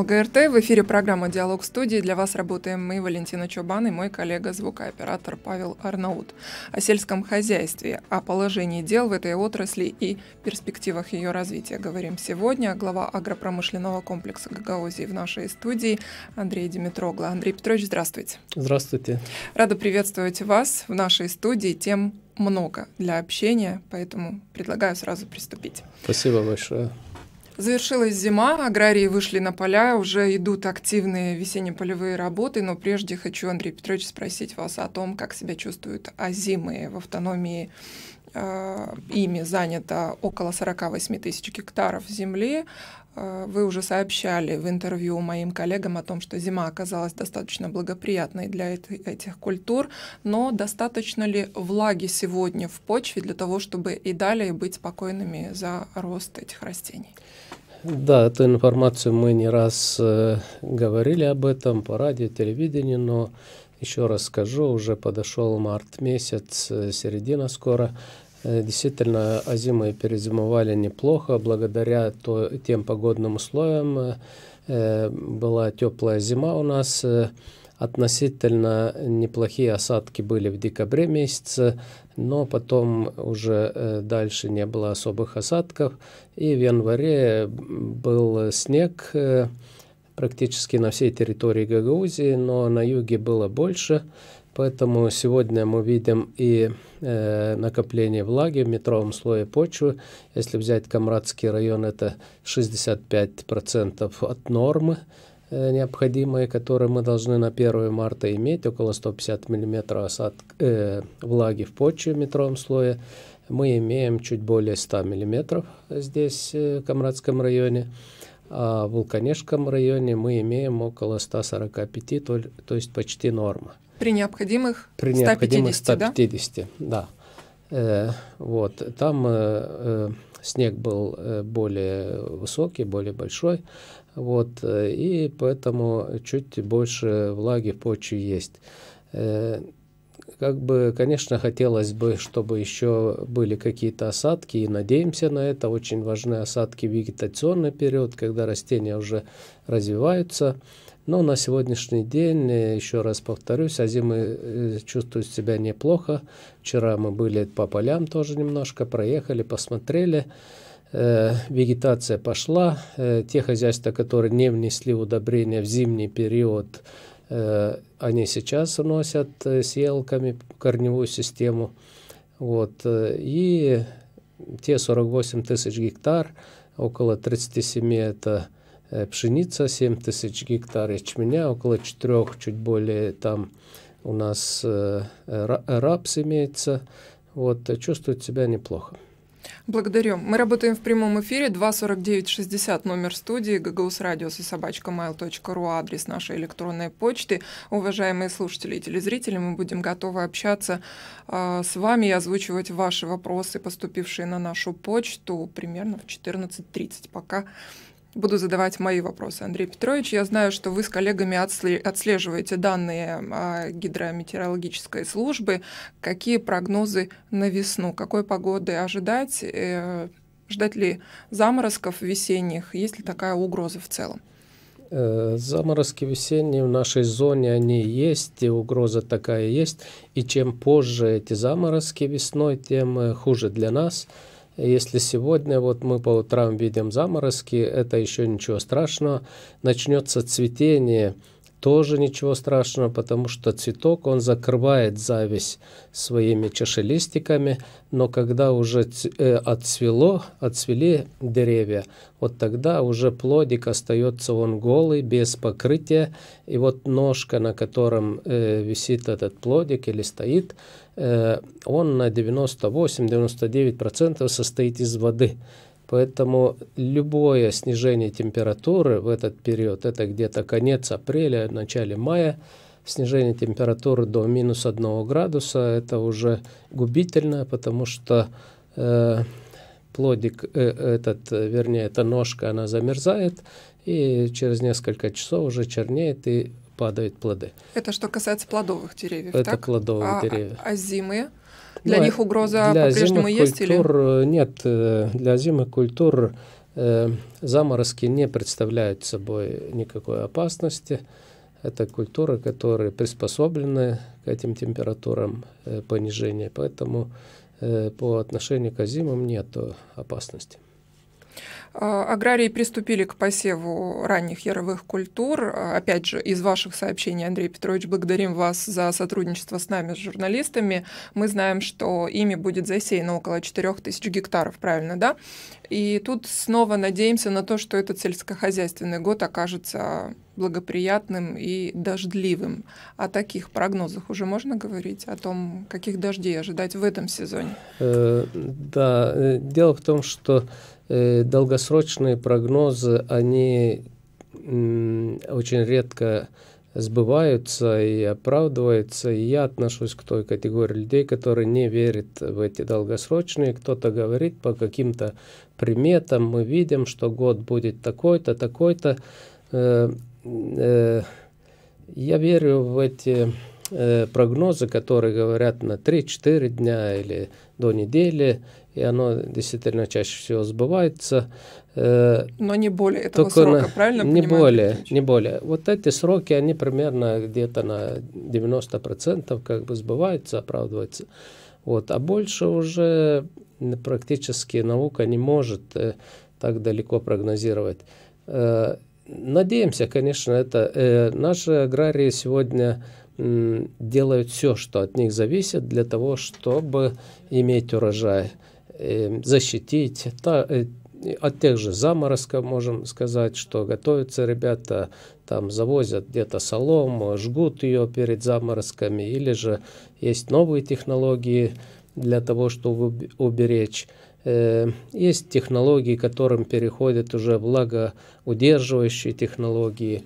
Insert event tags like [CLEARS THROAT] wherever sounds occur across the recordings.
ЛГРТ. В эфире программа «Диалог студии». Для вас работаем мы, Валентина Чубан и мой коллега-звукооператор Павел Арнаут. О сельском хозяйстве, о положении дел в этой отрасли и перспективах ее развития говорим сегодня. Глава агропромышленного комплекса Гагаузии в нашей студии Андрей Димитрогла. Андрей Петрович, здравствуйте. Здравствуйте. Рада приветствовать вас в нашей студии. Тем много для общения, поэтому предлагаю сразу приступить. Спасибо большое. Завершилась зима, аграрии вышли на поля, уже идут активные весенне-полевые работы, но прежде хочу, Андрей Петрович, спросить вас о том, как себя чувствуют озимы в автономии э, ими занято около 48 тысяч гектаров земли. Э, вы уже сообщали в интервью моим коллегам о том, что зима оказалась достаточно благоприятной для этих культур, но достаточно ли влаги сегодня в почве для того, чтобы и далее быть спокойными за рост этих растений? Да, эту информацию мы не раз э, говорили об этом по радио, телевидению, но еще раз скажу, уже подошел март месяц, э, середина скоро. Э, действительно, озимы перезимовали неплохо, благодаря то, тем погодным условиям. Э, была теплая зима у нас, Относительно неплохие осадки были в декабре месяце, но потом уже э, дальше не было особых осадков. И в январе был снег э, практически на всей территории Гагаузии, но на юге было больше. Поэтому сегодня мы видим и э, накопление влаги в метровом слое почвы. Если взять Камрадский район, это 65% от нормы. Э, необходимые, которые мы должны на 1 марта иметь, около 150 мм осадок, э, влаги в почве в метровом слое, мы имеем чуть более 100 мм здесь, э, в Камрадском районе, а в Вулканешском районе мы имеем около 145, то, то есть почти норма. При необходимых При необходимых 150, да? да. Э, вот, там э, э, снег был э, более высокий, более большой, вот, э, и поэтому чуть больше влаги в почве есть. Э, как бы, конечно, хотелось бы, чтобы еще были какие-то осадки, и надеемся на это. Очень важны осадки в вегетационный период, когда растения уже развиваются. Но на сегодняшний день, э, еще раз повторюсь, озимы чувствуют себя неплохо. Вчера мы были по полям тоже немножко, проехали, посмотрели. Э, вегетация пошла. Э, те хозяйства, которые не внесли удобрения в зимний период, э, они сейчас носят с корневую систему. Вот. И те 48 тысяч гектар, около 37 это пшеница, 7 тысяч гектар ячменя, около 4, чуть более там у нас рапс имеется. Вот, чувствуют себя неплохо. Благодарю. Мы работаем в прямом эфире 24960, номер студии, ГГУС ггаусрадиус и собачкамайл.ру, адрес нашей электронной почты. Уважаемые слушатели и телезрители, мы будем готовы общаться э, с вами и озвучивать ваши вопросы, поступившие на нашу почту примерно в 14.30. Пока буду задавать мои вопросы, Андрей Петрович. Я знаю, что вы с коллегами отслеживаете данные а, гидрометеорологической службы. Какие прогнозы на весну? Какой погоды ожидать? Э, ждать ли заморозков весенних? Есть ли такая угроза в целом? Э, заморозки весенние в нашей зоне, они есть, и угроза такая есть. И чем позже эти заморозки весной, тем э, хуже для нас – если сегодня вот мы по утрам видим заморозки, это еще ничего страшного. Начнется цветение тоже ничего страшного, потому что цветок, он закрывает зависть своими чашелистиками, но когда уже э, отцвело, отцвели деревья, вот тогда уже плодик остается он голый, без покрытия, и вот ножка, на котором э, висит этот плодик или стоит, э, он на 98-99% состоит из воды. Поэтому любое снижение температуры в этот период, это где-то конец апреля, начале мая, снижение температуры до минус 1 градуса, это уже губительно, потому что э, плодик э, этот, э, вернее, эта ножка, она замерзает, и через несколько часов уже чернеет и падают плоды. Это что касается плодовых деревьев, Это так? плодовые а, а деревья. А, а зимы? Для ну, них угроза по-прежнему есть? Культур, или? Э, нет, э, для зимних культур э, заморозки не представляют собой никакой опасности. Это культуры, которые приспособлены к этим температурам э, понижения, поэтому э, по отношению к зимам нет опасности. Э, аграрии приступили к посеву ранних яровых культур. Э, опять же, из ваших сообщений, Андрей Петрович, благодарим вас за сотрудничество с нами, с журналистами. Мы знаем, что ими будет засеяно около 4000 гектаров, правильно, да? И тут снова надеемся на то, что этот сельскохозяйственный год окажется благоприятным и дождливым. О таких прогнозах уже можно говорить? О том, каких дождей ожидать в этом сезоне? Э, да, дело в том, что Э, долгосрочные прогнозы, они очень редко сбываются и оправдываются. И я отношусь к той категории людей, которые не верят в эти долгосрочные. Кто-то говорит по каким-то приметам, мы видим, что год будет такой-то, такой-то. Э, э, я верю в эти прогнозы, которые говорят на 3-4 дня или до недели, и оно действительно чаще всего сбывается. Э, Но не более этого Только срока, на, правильно Не более, Ильич? не более. Вот эти сроки, они примерно где-то на 90% как бы сбываются, оправдываются. Вот. А больше уже практически наука не может э, так далеко прогнозировать. Э, надеемся, конечно, это наши аграрии сегодня делают все, что от них зависит, для того, чтобы иметь урожай. Эм, защитить. Та, э, от тех же заморозков можем сказать, что готовятся ребята, там завозят где-то солому, жгут ее перед заморозками, или же есть новые технологии для того, чтобы уберечь. Эм, есть технологии, которым переходят уже влагоудерживающие технологии,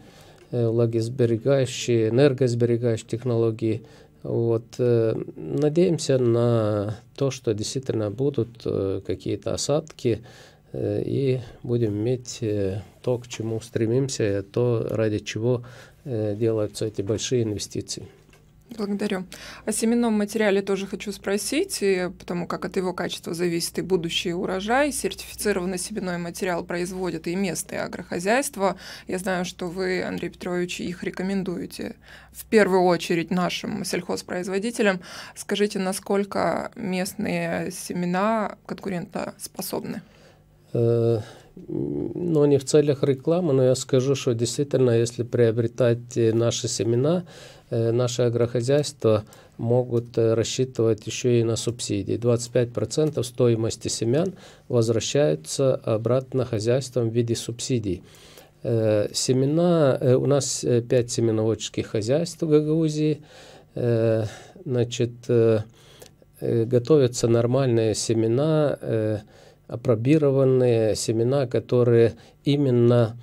э, влагосберегающие, энергосберегающие технологии – вот. Э, надеемся на то, что действительно будут э, какие-то осадки, э, и будем иметь то, к чему стремимся, то, ради чего делаются эти большие инвестиции. Благодарю. О семенном материале тоже хочу спросить, потому как от его качества зависит и будущий урожай. Сертифицированный семенной материал производят и местные агрохозяйства. Я знаю, что вы, Андрей Петрович, их рекомендуете в первую очередь нашим сельхозпроизводителям. Скажите, насколько местные семена конкурентоспособны? Э, ну, не в целях рекламы, но я скажу, что действительно, если приобретать наши семена, Э, наши агрохозяйства могут э, рассчитывать еще и на субсидии. 25% стоимости семян возвращаются обратно хозяйствам в виде субсидий. Э, семена, у нас 5 семеноводческих хозяйств в Гагаузии, значит, готовятся нормальные семена, апробированные семена, которые именно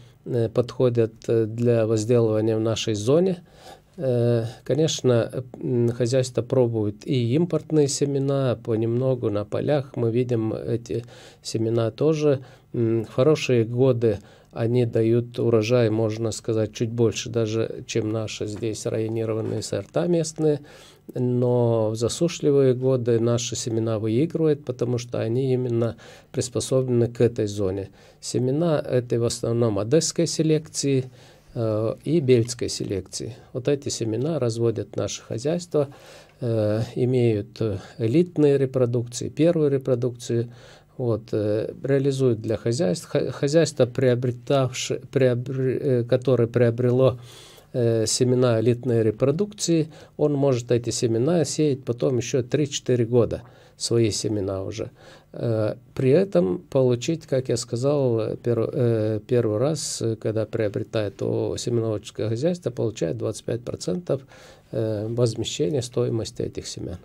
подходят для возделывания в нашей зоне – Э, конечно, хозяйство пробует и импортные семена понемногу на полях. Мы видим эти семена тоже. хорошие годы они дают урожай, можно сказать, чуть больше даже, чем наши здесь районированные сорта местные. Но в засушливые годы наши семена выигрывают, потому что они именно приспособлены к этой зоне. Семена этой в основном одесской селекции – Э, и бельтской селекции. Вот эти семена разводят наше хозяйство, э, имеют элитные репродукции, первую репродукцию, вот, э, реализуют для хозяйств. Хозяйство, приобретавшее, приобр... которое приобрело семена элитной репродукции, он может эти семена сеять потом еще 3-4 года, свои семена уже. Э, при этом получить, как я сказал, первый, э, первый раз, э, когда приобретает семеноводческое хозяйство, получает 25% возмещения стоимости этих семян.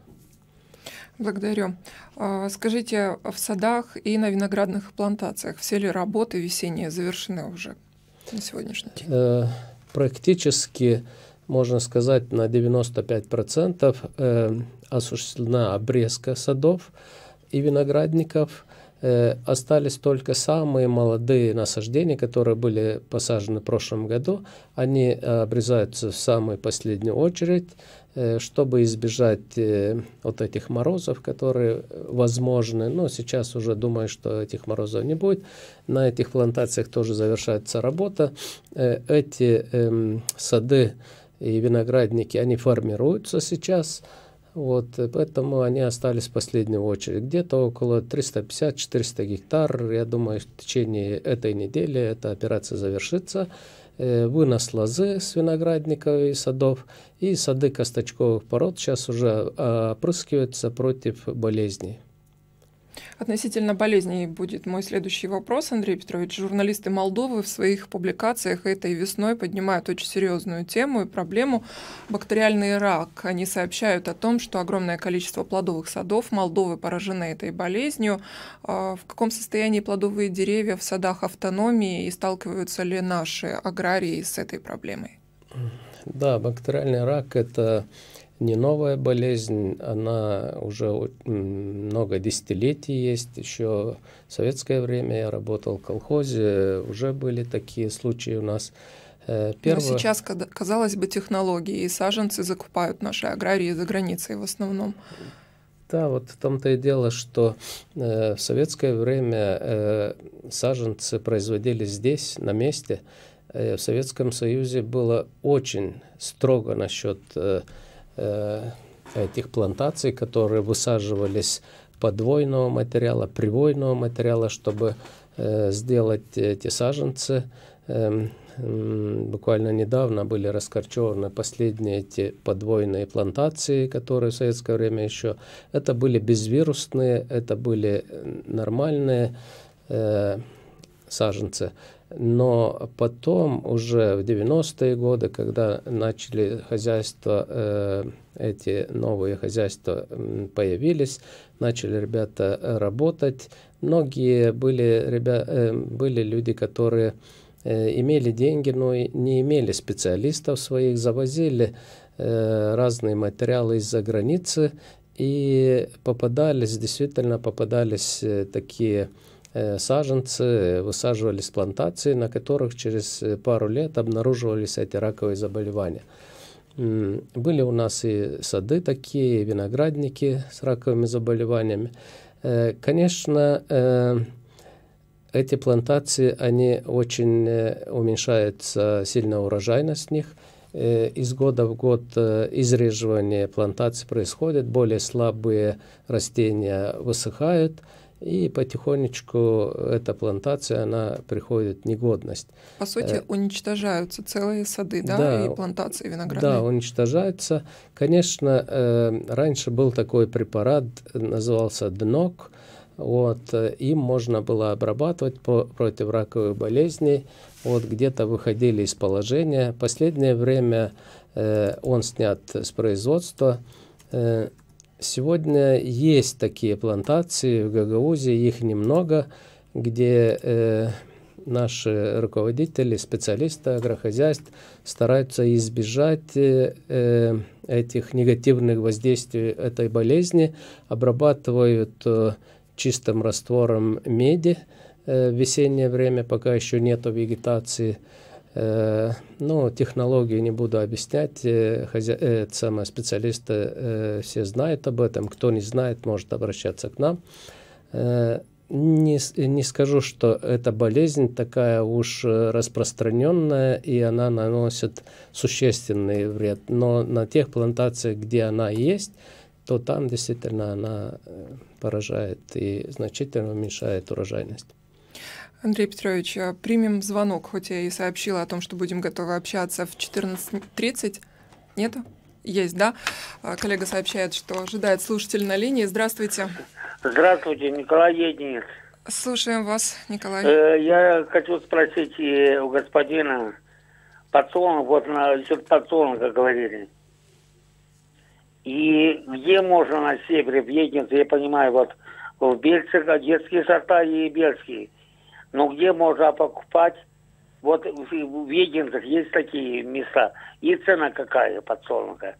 Благодарю. А, скажите, в садах и на виноградных плантациях все ли работы весенние завершены уже на сегодняшний день? Практически, можно сказать, на 95% осуществлена обрезка садов и виноградников э, остались только самые молодые насаждения, которые были посажены в прошлом году. Они э, обрезаются в самую последнюю очередь, э, чтобы избежать вот этих морозов, которые возможны. Но сейчас уже думаю, что этих морозов не будет. На этих плантациях тоже завершается работа. Эти эм, сады и виноградники, они формируются сейчас. Вот, э, поэтому они остались в последнюю очередь. Где-то около 350-400 гектар. Я думаю, в течение этой недели эта операция завершится. Э, вынос лозы с виноградников и садов и сады косточковых пород сейчас уже а, опрыскиваются против болезней. Относительно болезней будет мой следующий вопрос, Андрей Петрович. Журналисты Молдовы в своих публикациях этой весной поднимают очень серьезную тему и проблему бактериальный рак. Они сообщают о том, что огромное количество плодовых садов Молдовы поражены этой болезнью. А, в каком состоянии плодовые деревья в садах автономии и сталкиваются ли наши аграрии с этой проблемой? Да, бактериальный рак – это не новая болезнь, она уже много десятилетий есть. Еще в советское время я работал в колхозе, уже были такие случаи у нас. Э, ну, а первое... Но сейчас, казалось бы, технологии и саженцы закупают наши аграрии за границей в основном. Да, вот в том-то и дело, что э, в советское время э, саженцы производились здесь, на месте. Э, в Советском Союзе было очень строго насчет э, Э, этих плантаций, которые высаживались подвойного материала, привойного материала, чтобы э, сделать эти саженцы. Эм, буквально недавно были раскорчеваны последние эти подвойные плантации, которые в советское время еще... Это были безвирусные, это были э, нормальные саженцы. Но потом, уже в 90-е годы, когда начали хозяйства, э, эти новые хозяйства появились, начали ребята э, работать. Многие были, ребя, э, были люди, которые имели деньги, но не имели специалистов своих, завозили разные материалы из-за границы, и попадались, действительно попадались такие Э, саженцы э, высаживались с плантации, на которых через э, пару лет обнаруживались эти раковые заболевания. Были у нас и сады такие, и виноградники с раковыми заболеваниями. Конечно, эти плантации, они очень уменьшаются, сильно урожайность них. Из года в год изреживание плантаций происходит, более слабые растения высыхают – и потихонечку эта плантация, она приходит в негодность. По сути, э, уничтожаются целые сады, да, да и плантации виноградные? Да, уничтожаются. Конечно, э, раньше был такой препарат, назывался ДНОК, вот, э, им можно было обрабатывать по, против раковых болезней, вот, где-то выходили из положения. Последнее время э, он снят с производства, э, Сегодня есть такие плантации в Гагаузии, их немного, где э, наши руководители, специалисты, агрохозяйств стараются избежать э, э этих негативных воздействий этой болезни, обрабатывают э, чистым раствором меди э, в весеннее время, пока еще нет вегетации, Э, ну, технологии не буду объяснять, э, хозя... Э, самые специалисты все знают об этом, кто не знает, может обращаться к нам. Не, не скажу, что эта болезнь такая уж распространенная, и она наносит существенный вред. Но на тех плантациях, где она есть, то там действительно она поражает и значительно уменьшает урожайность. Андрей Петрович, э, примем звонок, хоть я и сообщила о том, что будем готовы общаться в 14.30. Нет? Есть, да? Э, коллега сообщает, что ожидает слушатель на линии. Здравствуйте. Здравствуйте, Николай Единиц. Слушаем вас, Николай. Э, я хочу спросить э, у господина подсолнух, вот на насчет подсолнуха говорили. И где можно на севере, в Единице, я понимаю, вот в Бельцах, одесские сорта и бельские – ну, где можно покупать? Вот в Единцах есть такие места. И цена какая подсолнуха,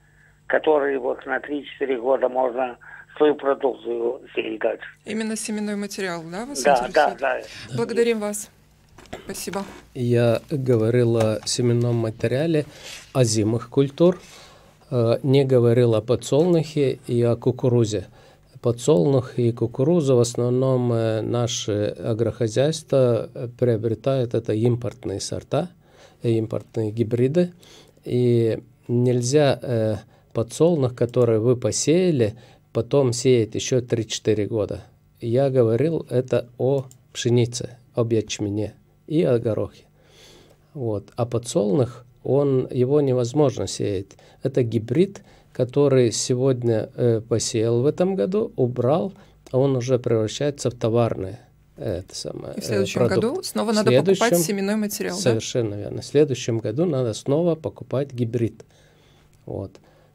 которые вот на 3-4 года можно свою продукцию передать. Именно семенной материал, да, вас да, Да, да. Благодарим вас. Спасибо. Я говорил о семенном материале озимых культур, э, не говорил о подсолнухе и о кукурузе подсолнух и кукурузу. В основном э, наше агрохозяйство э, приобретает это импортные сорта, э, импортные гибриды. И нельзя подсолнух, который вы посеяли, потом сеять еще 3-4 года. Я говорил это о пшенице, об ячмене и о горохе. Вот. А подсолнух, он, его невозможно сеять. Это гибрид – который сегодня э, посеял в этом году, убрал, а он уже превращается в товарное. Э, это самое, и в э, следующем продукт. году снова надо следующем, покупать семенной материал. Совершенно да? верно. В следующем году надо снова покупать гибрид. Вот.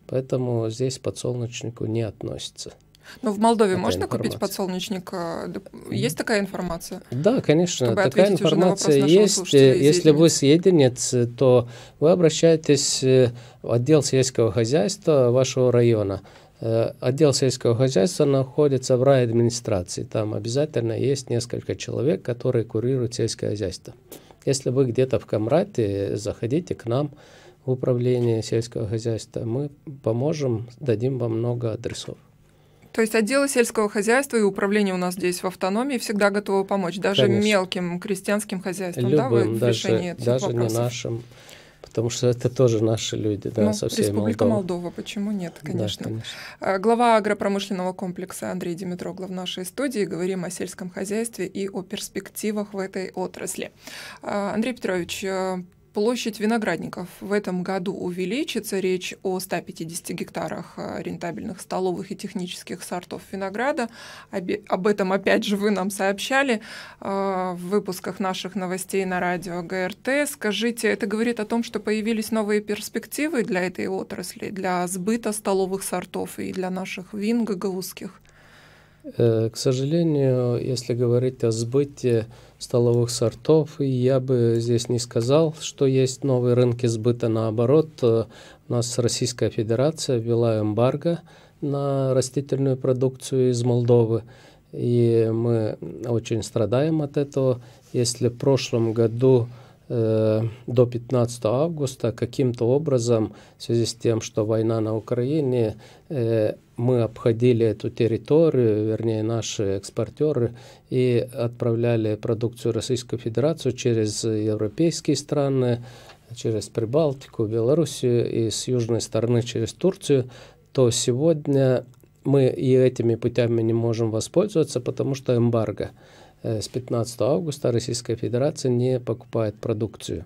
Поэтому здесь подсолнечнику не относится. Но ну, в Молдове такая можно информация. купить подсолнечник? А, есть такая информация? Да, конечно, Чтобы такая информация есть. Если вы съеденец, то вы обращаетесь э, в отдел сельского хозяйства вашего района. Э, отдел сельского хозяйства находится в райадминистрации. Там обязательно есть несколько человек, которые курируют сельское хозяйство. Если вы где-то в Камрате, заходите к нам в управление сельского хозяйства. Мы поможем, дадим вам много адресов. То есть отделы сельского хозяйства и управления у нас здесь в автономии всегда готовы помочь, даже Конечно. мелким крестьянским хозяйствам, Любым, да, вы в даже, решении этих даже вопросов? не нашим, потому что это тоже наши люди, да, ну, со всей Республика Молдова. Молдова, почему нет, конечно. Да, конечно. А, глава агропромышленного комплекса Андрей Димитроглов в нашей студии. Говорим о сельском хозяйстве и о перспективах в этой отрасли. А, Андрей Петрович, э, Площадь виноградников в этом году увеличится. Речь о 150 гектарах э, рентабельных столовых и технических сортов винограда. об этом, опять же, вы нам сообщали э, в выпусках наших новостей на радио ГРТ. Скажите, это говорит о том, что появились новые перспективы для этой отрасли, для сбыта столовых сортов и для наших вин гагаузских? Э, к сожалению, если говорить о сбытии, столовых сортов. И я бы здесь не сказал, что есть новые рынки сбыта. Наоборот, э, у нас Российская Федерация ввела эмбарго на растительную продукцию из Молдовы. И мы очень страдаем от этого. Если в прошлом году Э, до 15 августа каким-то образом, в связи с тем, что война на Украине, э, мы обходили эту территорию, вернее наши экспортеры, и отправляли продукцию Российской Федерации через европейские страны, через Прибалтику, Белоруссию и с южной стороны через Турцию, то сегодня мы и этими путями не можем воспользоваться, потому что эмбарго. Э, с 15 августа Российская Федерация не покупает продукцию.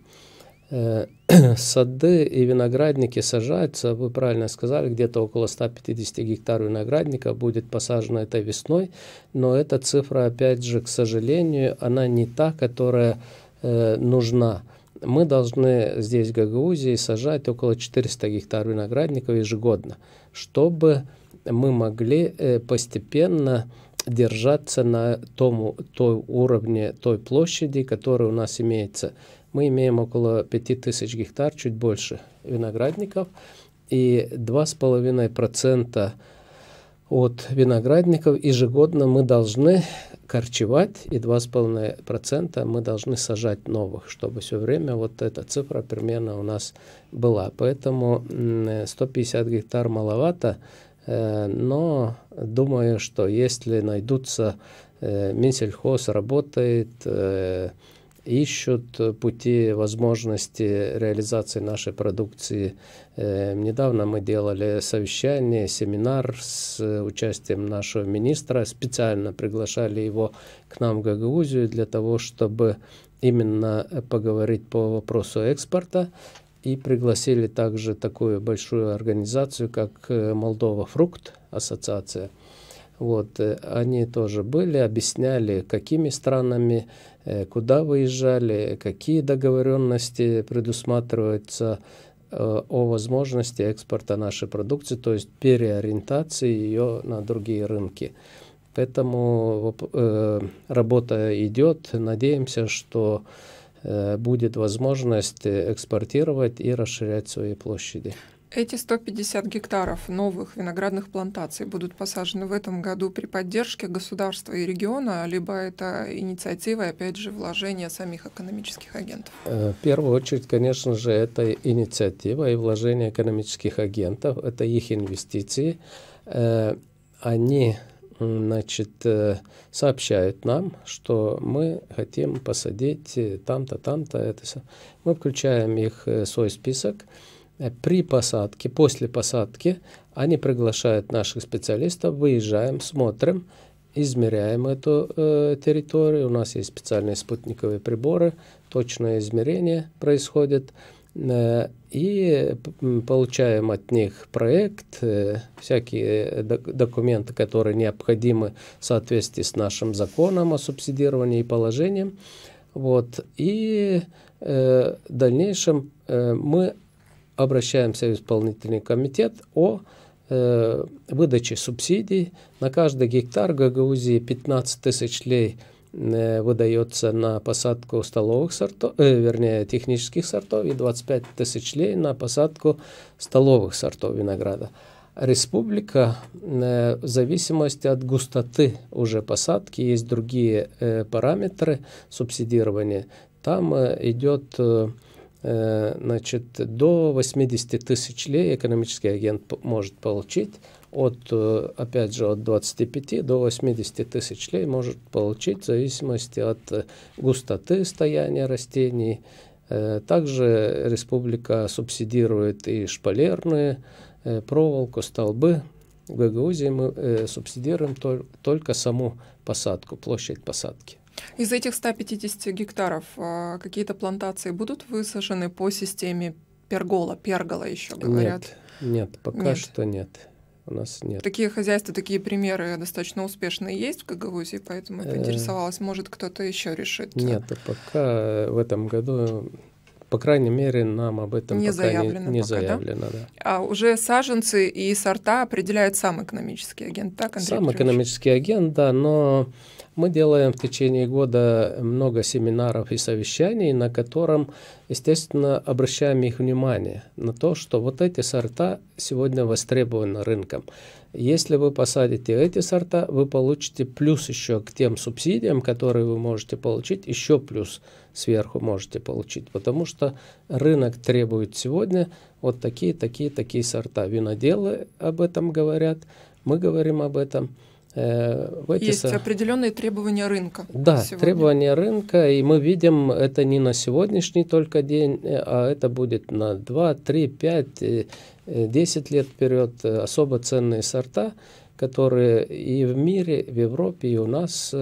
Э, [CLEARS THROAT] сады и виноградники сажаются, вы правильно сказали, где-то около 150 гектаров виноградника будет посажено этой весной, но эта цифра, опять же, к сожалению, она не та, которая э, нужна мы должны здесь, в Гагаузии, сажать около 400 гектаров виноградников ежегодно, чтобы мы могли постепенно держаться на том той уровне, той площади, которая у нас имеется. Мы имеем около 5000 гектар, чуть больше виноградников, и 2,5% от виноградников ежегодно мы должны корчевать, и 2,5% мы должны сажать новых, чтобы все время вот эта цифра примерно у нас была. Поэтому 150 гектар маловато, Э, но думаю, что если найдутся, э, Минсельхоз работает, э, ищут пути, возможности реализации нашей продукции. Недавно мы делали совещание, семинар с участием нашего министра. Специально приглашали его к нам в Гагаузию для того, чтобы именно поговорить по вопросу экспорта и пригласили также такую большую организацию, как э, Молдова Фрукт Ассоциация. Вот, э, они тоже были, объясняли, какими странами, э, куда выезжали, какие договоренности предусматриваются о возможности экспорта нашей продукции, то есть переориентации ее на другие рынки. Поэтому э, работа идет. Надеемся, что Э, будет возможность э, экспортировать и расширять свои площади. Эти 150 гектаров новых виноградных плантаций будут посажены в этом году при поддержке государства и региона, либо это инициатива, опять же, вложения самих экономических агентов? Э, в первую очередь, конечно же, это инициатива и вложение экономических агентов, это их инвестиции. Они значит, э, сообщает нам, что мы хотим посадить э, там-то, там-то. Это. Мы включаем их в э, свой список. При посадке, после посадки, они приглашают наших специалистов, выезжаем, смотрим, измеряем эту э, территорию. У нас есть специальные спутниковые приборы, точное измерение происходит. Э, и получаем от них проект, э, всякие документы, которые необходимы в соответствии с нашим законом о субсидировании и положением. Вот. И э, в дальнейшем мы обращаемся в исполнительный комитет о выдаче субсидий. На каждый гектар Гагаузии 15 тысяч лей – Э, выдается на посадку столовых сортов, э, вернее, технических сортов и 25 тысяч лей на посадку столовых сортов винограда. Республика, э, в зависимости от густоты уже посадки, есть другие э, параметры субсидирования. Там э, идет э, э значит, до 80 тысяч лей экономический агент может получить от, э, опять же, от 25 до 80 тысяч лей может получить в зависимости от э, густоты стояния растений. Э, также республика субсидирует и шпалерные, проволоку, столбы. В Гагаузии мы субсидируем только саму посадку, площадь посадки. Из этих 150 гектаров а, какие-то плантации будут высажены по системе пергола, пергола еще говорят? Нет, нет пока нет. что нет у нас нет. Такие хозяйства, такие примеры достаточно успешные есть в Гагаузии, поэтому я э, поинтересовалась, может, кто-то еще решит. Э, нет, пока в этом году по крайней мере, нам об этом не пока заявлено. Не, не пока, заявлено, да? да. А уже саженцы и сорта определяют сам экономический агент, так, Андрей Сам Петрович? экономический агент, да, но мы делаем в течение года много семинаров и совещаний, на котором, естественно, обращаем их внимание на то, что вот эти сорта сегодня востребованы рынком. Если вы посадите эти сорта, вы получите плюс еще к тем субсидиям, которые вы можете получить, еще плюс сверху можете получить, потому что рынок требует сегодня вот такие, такие, такие сорта. Виноделы об этом говорят, мы говорим об этом. Э, Есть со... определенные требования рынка. Да, сегодня. требования рынка, и мы видим это не на сегодняшний только день, э, а это будет на 2, 3, 5, 10 лет вперед э, особо ценные сорта, которые и в мире, в Европе, и у нас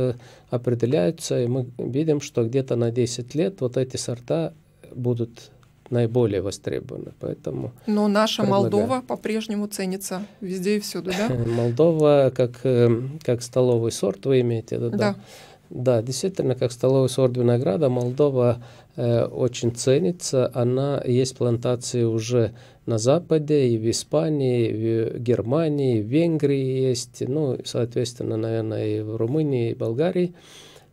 определяются, и мы видим, что где-то на 10 лет вот эти сорта будут наиболее востребованы. Поэтому Но ну, наша предлагаю. Молдова по-прежнему ценится везде и всюду, да? [LAUGHS] Молдова как, эм, как столовый сорт, вы имеете да? Да. Да, действительно, как столовый сорт винограда, Молдова э, очень ценится. Она есть плантации уже на Западе, и в Испании, и в Германии, и в Венгрии есть, ну, соответственно, наверное, и в Румынии, и Болгарии.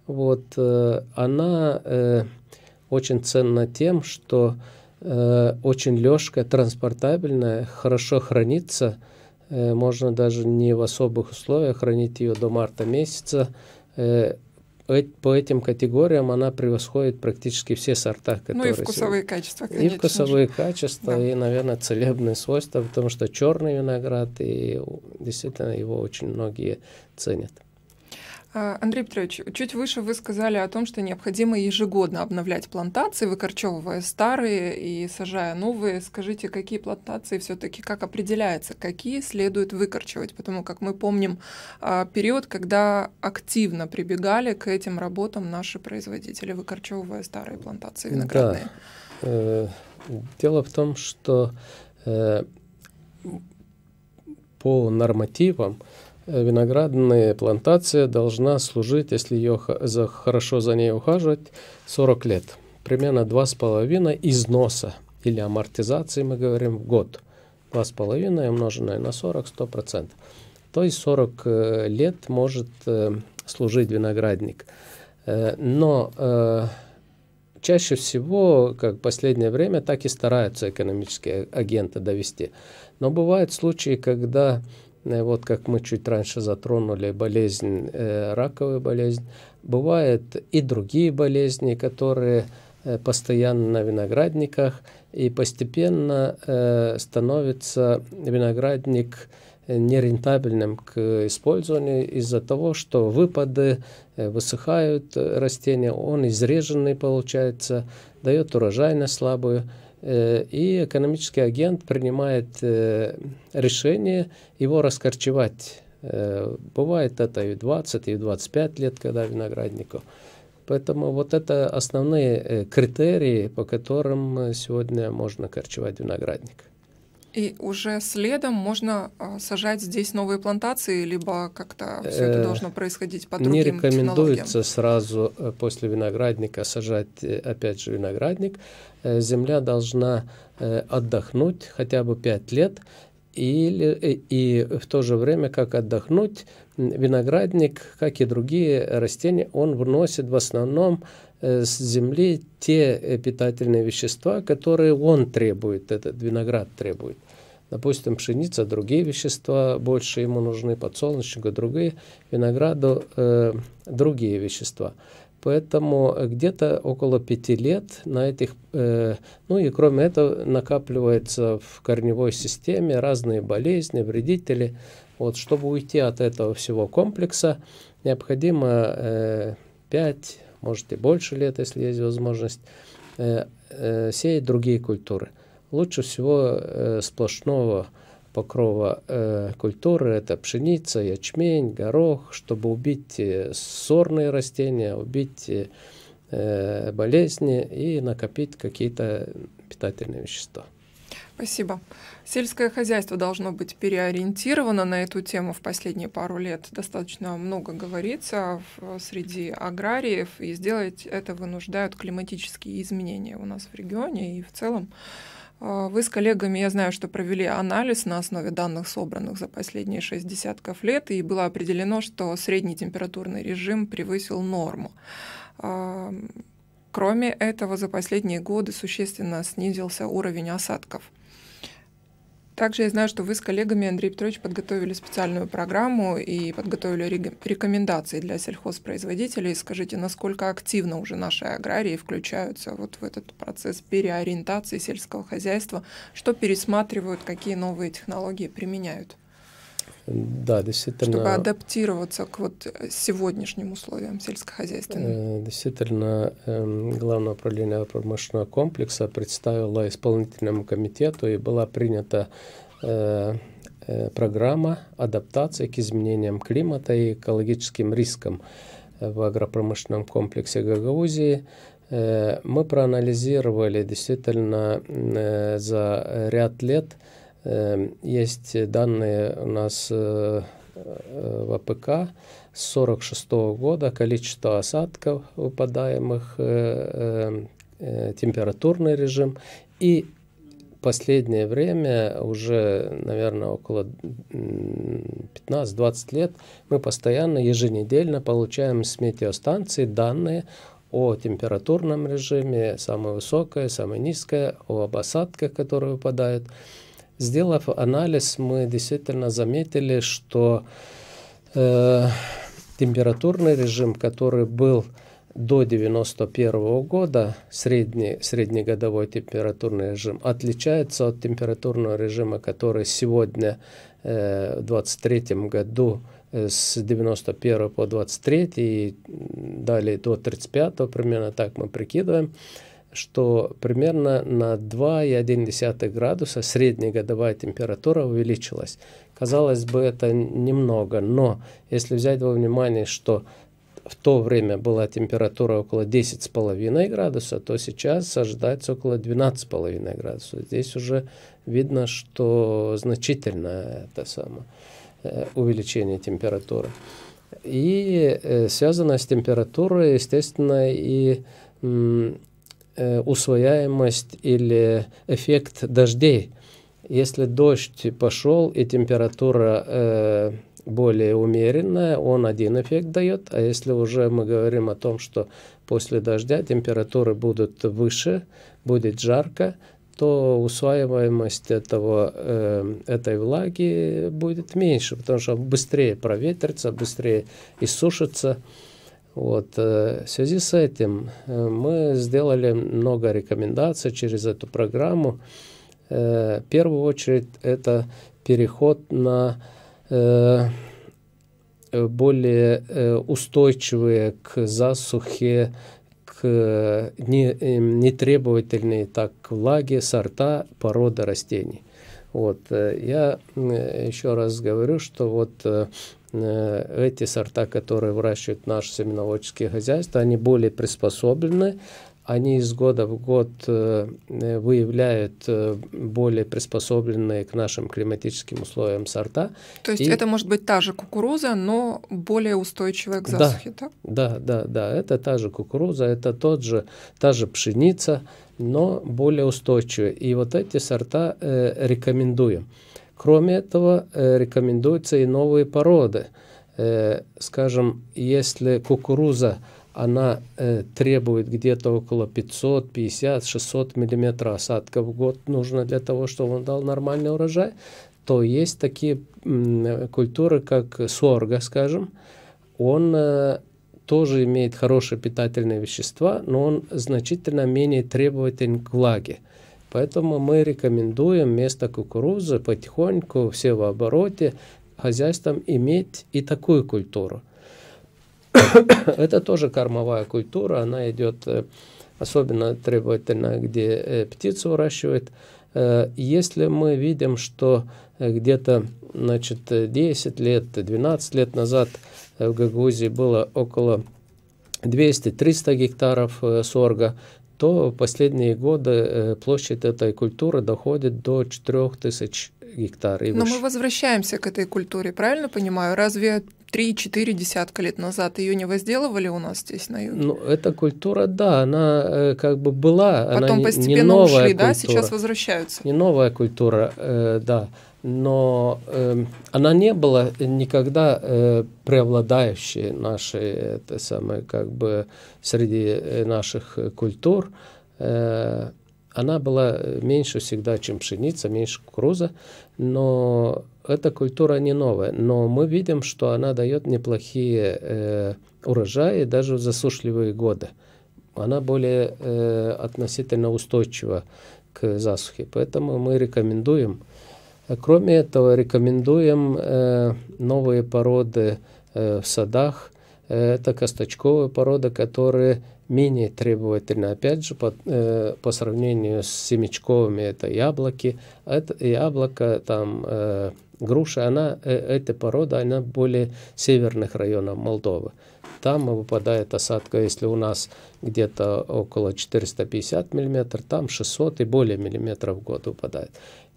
Вот э, она э, очень ценна тем, что э, Э, очень легкая, транспортабельная, хорошо хранится. Э, можно даже не в особых условиях хранить ее до марта месяца. Э, по этим категориям она превосходит практически все сорта, которые... Ну и вкусовые качества, конечно И вкусовые же. качества, да. и, наверное, целебные свойства, потому что черный виноград, и действительно его очень многие ценят. А, Андрей Петрович, чуть выше вы сказали о том, что необходимо ежегодно обновлять плантации, выкорчевывая старые и сажая новые. Скажите, какие плантации все-таки как определяется, какие следует выкорчевать? Потому как мы помним а, период, когда активно прибегали к этим работам наши производители, выкорчевывая старые плантации виноградные. Да. Э, дело в том, что э, по нормативам Э, виноградная плантация должна служить, если ее за, хорошо за ней ухаживать, 40 лет. Примерно 2,5 износа или амортизации мы говорим в год. 2,5 умноженное на 40, 100%. То есть 40 э, лет может э, служить виноградник. Но чаще всего, как в последнее время, так и стараются экономические агенты довести. Но бывают случаи, когда Э, вот как мы чуть раньше затронули, болезнь, э, раковая болезнь, бывают и другие болезни, которые э, постоянно на виноградниках, и постепенно становится виноградник нерентабельным к использованию из-за того, что выпады высыхают растения, он изреженный получается, дает урожайность слабую. Э, и экономический агент принимает э, решение его раскорчевать. Э, бывает это и 20, и 25 лет, когда винограднику. Поэтому вот это основные критерии, по которым сегодня можно корчевать виноградник. И уже следом можно а, сажать здесь новые плантации, либо как-то все это э, должно происходить по другим Не рекомендуется сразу э, после виноградника сажать, э, опять же, виноградник. Земля должна отдохнуть хотя бы 5 лет, или, и в то же время, как отдохнуть, виноградник, как и другие растения, он вносит в основном Э, с земли те э, питательные вещества, которые он требует, этот виноград требует. Допустим, пшеница, другие вещества больше ему нужны, подсолнечнику, другие, винограду, э, другие вещества. Поэтому где-то около пяти лет на этих, э, ну и кроме этого накапливается в корневой системе разные болезни, вредители. Вот, чтобы уйти от этого всего комплекса, необходимо э, 5, можете больше лет, если есть возможность, э, э, сеять другие культуры. Лучше всего э, сплошного покрова культуры это пшеница, ячмень, горох, чтобы убить сорные растения, убить болезни и накопить какие-то питательные вещества. Спасибо. Сельское хозяйство должно быть переориентировано на эту тему в последние пару лет. Достаточно много говорится в, э, среди аграриев, и сделать это вынуждают климатические изменения у нас в регионе и в целом. Э, вы с коллегами, я знаю, что провели анализ на основе данных, собранных за последние шесть десятков лет, и было определено, что средний температурный режим превысил норму. Э, кроме этого, за последние годы существенно снизился уровень осадков. Также я знаю, что вы с коллегами, Андрей Петрович, подготовили специальную программу и подготовили рекомендации для сельхозпроизводителей. Скажите, насколько активно уже наши аграрии включаются вот в этот процесс переориентации сельского хозяйства? Что пересматривают, какие новые технологии применяют? Да, действительно. Чтобы адаптироваться к вот э, сегодняшним условиям сельскохозяйственным. Э, действительно, эм, Главное управление промышленного комплекса представило исполнительному комитету и была принята э, программа адаптации к изменениям климата и экологическим рискам в агропромышленном комплексе Гагаузии. Мы проанализировали действительно за ряд лет Эм, есть данные у нас э, э, в АПК с 1946 года, количество осадков выпадаемых, э, эм, температурный режим и последнее время, уже, наверное, около 15-20 лет, мы постоянно, еженедельно получаем с метеостанции данные о температурном режиме, самое высокое, самое низкое, об осадках, которые выпадают. Сделав анализ, мы действительно заметили, что э, температурный режим, который был до 1991 года средний, среднегодовой температурный режим отличается от температурного режима, который сегодня э, в 2023 году э, с 91 по 23 и далее до 35 примерно так мы прикидываем что примерно на 2,1 градуса средняя годовая температура увеличилась. Казалось бы, это немного, но если взять во внимание, что в то время была температура около 10,5 градуса, то сейчас ожидается около 12,5 градусов. Здесь уже видно, что значительное это самое э, увеличение температуры. И э, связано с температурой, естественно, и Э, усвояемость или эффект дождей. Если дождь пошел и температура э, более умеренная, он один эффект дает, а если уже мы говорим о том, что после дождя температуры будут выше, будет жарко, то усваиваемость этого, э, этой влаги будет меньше, потому что быстрее проветрится, быстрее иссушится. Вот. Э, в связи с этим э, мы сделали много рекомендаций через эту программу. Э, в первую очередь это переход на более устойчивые к засухе, к эм, нетребовательные так к влаге сорта породы растений. Вот. Я еще раз говорю, что вот Э, эти сорта, которые выращивают наши семеноводческие хозяйства, они более приспособлены, они из года в год э, э, выявляют более приспособленные к нашим климатическим условиям сорта. То есть и... это может быть та же кукуруза, но более устойчивая к засухе, да? Да, да, да, да. Это та же кукуруза, это тот же, та же пшеница, но более устойчивая. И вот эти сорта э, рекомендуем. Кроме этого, э, рекомендуются и новые породы. Э, скажем, если кукуруза она э, требует где-то около 550-600 мм осадка в год нужно для того, чтобы он дал нормальный урожай, то есть такие культуры, как сорга, скажем, он тоже имеет хорошие питательные вещества, но он значительно менее требователен к влаге. Поэтому мы рекомендуем вместо кукурузы потихоньку все в обороте хозяйством иметь и такую культуру. [COUGHS] Это тоже кормовая культура, она идет э, особенно требовательно, где э, птицу выращивают. Э, если мы видим, что где-то значит, 10 лет, 12 лет назад в Гагузии было около 200-300 гектаров сорга, то последние годы э, площадь этой культуры доходит до 4000 гектар. И Но мы возвращаемся к этой культуре, правильно понимаю? Разве 3-4 десятка лет назад ее не возделывали у нас здесь на юге? Ну, эта культура, да, она э, как бы была. Потом она постепенно не новая ушли, культура, да, сейчас возвращаются. Не новая культура, э, да но э, она не была э, никогда э, преобладающей нашей, это самое, как бы среди э, наших э, культур. Э, она была меньше всегда, чем пшеница, меньше кукуруза, но эта культура не новая. Но мы видим, что она дает неплохие э, урожаи даже в засушливые годы. Она более э, относительно устойчива к засухе. Поэтому мы рекомендуем а кроме этого, рекомендуем э, новые породы э, в садах. Э, это косточковые породы, которые менее требовательны. Опять же, по, по сравнению с семечковыми, это яблоки. А это яблоко, там, э, груша, она, эта порода, она более северных районов Молдовы. Там выпадает осадка, если у нас где-то около 450 мм, там 600 и более миллиметров в год выпадает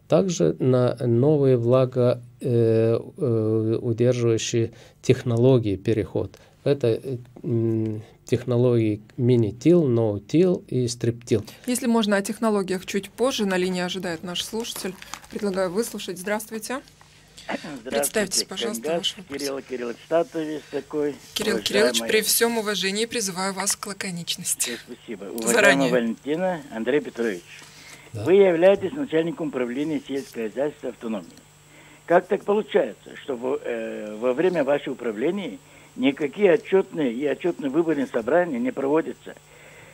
также на новые влагоудерживающие э, э, технологии переход. Это э, технологии мини-тил, ноу-тил и стриптил. Если можно о технологиях чуть позже, на линии ожидает наш слушатель. Предлагаю выслушать. Здравствуйте. Здравствуйте. Представьтесь, пожалуйста, Кангас, ваш вопрос. Кирилл Кириллович Татович такой. Кирилл Кириллович, при всем уважении призываю вас к лаконичности. Спасибо. Уважаемый Заранее. Валентина Андрей Петрович. Да. Вы являетесь начальником управления сельского хозяйства автономии. Как так получается, что во, э, во время вашего управления никакие отчетные и отчетные выборные собрания не проводятся?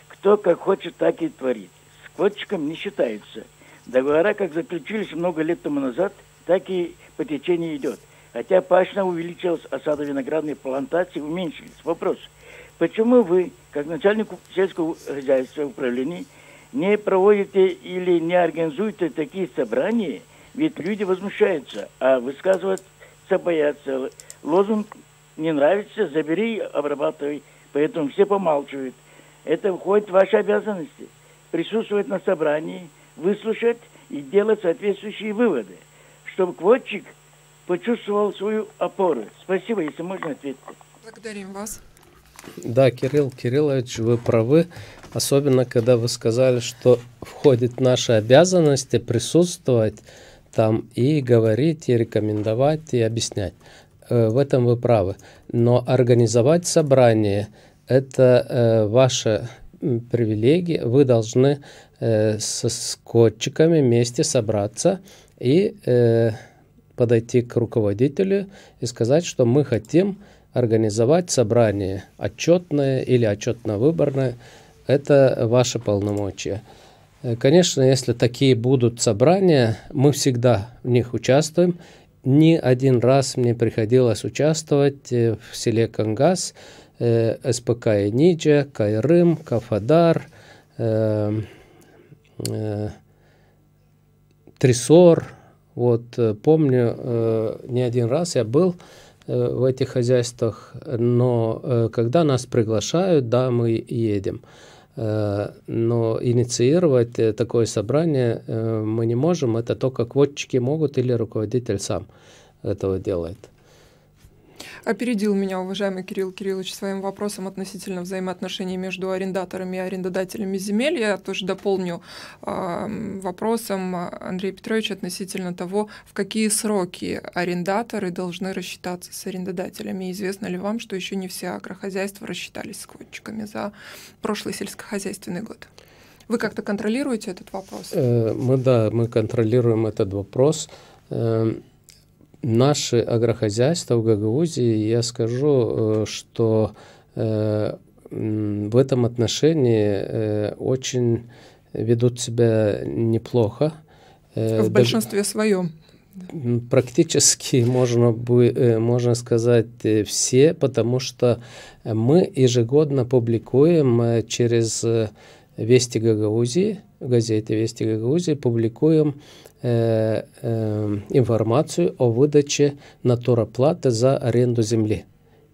Кто как хочет, так и творит. С не считается. Договора как заключились много лет тому назад, так и по течению идет. Хотя пашня увеличилась, осада виноградной плантации уменьшились. Вопрос. Почему вы, как начальник сельского хозяйства управления, не проводите или не организуете такие собрания, ведь люди возмущаются, а высказываться боятся. Лозунг не нравится, забери, обрабатывай. Поэтому все помалчивают. Это входит в ваши обязанности. Присутствовать на собрании, выслушать и делать соответствующие выводы, чтобы квотчик почувствовал свою опору. Спасибо, если можно ответить. Благодарим вас. Да, Кирилл Кириллович, вы правы. Особенно, когда вы сказали, что входит в наши обязанности присутствовать там и говорить, и рекомендовать, и объяснять. Э, в этом вы правы. Но организовать собрание – это э, ваша привилегия. Вы должны э, со скотчиками вместе собраться и подойти к руководителю и сказать, что мы хотим организовать собрание отчетное или отчетно-выборное – это ваши полномочия. Э, конечно, если такие будут собрания, мы всегда в них участвуем. Ни один раз мне приходилось участвовать э, в селе Кангас, э, СПК Эниджа, Кайрым, Кафадар, э, э, Трисор. Вот э, помню, э, не один раз я был э, в этих хозяйствах, но э, когда нас приглашают, да, мы едем. Э, Э, но инициировать э, такое собрание э, мы не можем, это только квотчики могут или руководитель сам этого делает. Опередил меня уважаемый Кирилл Кириллович своим вопросом относительно взаимоотношений между арендаторами и арендодателями земель. Я тоже дополню э, вопросом Андрея Петровича относительно того, в какие сроки арендаторы должны рассчитаться с арендодателями. Известно ли вам, что еще не все агрохозяйства рассчитались с квотчиками за прошлый сельскохозяйственный год? Вы как-то контролируете этот вопрос? Э, мы, да, мы контролируем этот вопрос. Эм, Наши агрохозяйства в Гагаузии, я скажу, э, что э, в этом отношении э, очень ведут себя неплохо. В большинстве своем. Практически [LAUGHS] можно, бы, можно сказать все, потому что мы ежегодно публикуем через Вести Гагаузии, газете Вести Гагаузии публикуем э, э, информацию о выдаче натуроплаты за аренду земли.